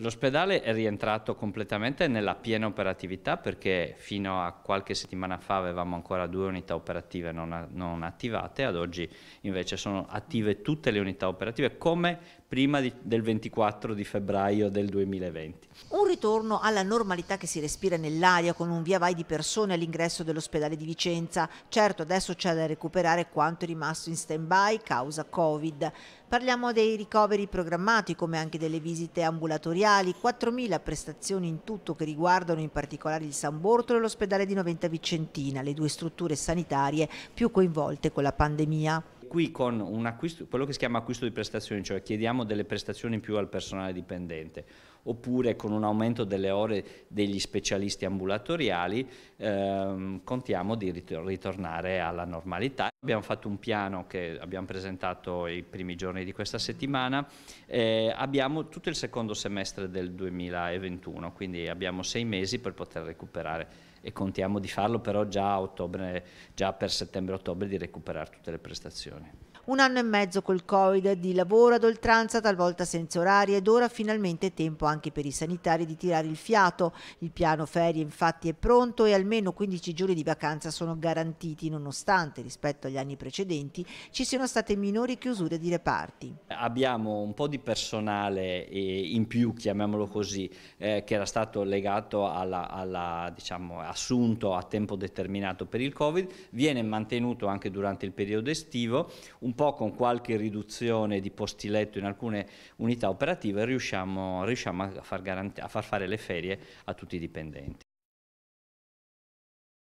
L'ospedale è rientrato completamente nella piena operatività perché fino a qualche settimana fa avevamo ancora due unità operative non, non attivate, ad oggi invece sono attive tutte le unità operative come prima di, del 24 di febbraio del 2020. Un ritorno alla normalità che si respira nell'aria con un via vai di persone all'ingresso dell'ospedale di Vicenza. Certo, adesso c'è da recuperare quanto è rimasto in stand-by causa Covid. Parliamo dei ricoveri programmati come anche delle visite ambulatoriali, 4.000 prestazioni in tutto che riguardano in particolare il San Bortolo e l'ospedale di Noventa Vicentina, le due strutture sanitarie più coinvolte con la pandemia qui con un acquisto, quello che si chiama acquisto di prestazioni, cioè chiediamo delle prestazioni più al personale dipendente oppure con un aumento delle ore degli specialisti ambulatoriali ehm, contiamo di ritornare alla normalità. Abbiamo fatto un piano che abbiamo presentato i primi giorni di questa settimana, eh, abbiamo tutto il secondo semestre del 2021, quindi abbiamo sei mesi per poter recuperare e contiamo di farlo però già, ottobre, già per settembre-ottobre di recuperare tutte le prestazioni un anno e mezzo col Covid di lavoro ad oltranza, talvolta senza orari ed ora finalmente tempo anche per i sanitari di tirare il fiato. Il piano ferie infatti è pronto e almeno 15 giorni di vacanza sono garantiti nonostante rispetto agli anni precedenti ci siano state minori chiusure di reparti. Abbiamo un po' di personale in più, chiamiamolo così, eh, che era stato legato alla, alla, diciamo, assunto a tempo determinato per il Covid, viene mantenuto anche durante il periodo estivo, un po' con qualche riduzione di posti letto in alcune unità operative riusciamo, riusciamo a, far a far fare le ferie a tutti i dipendenti.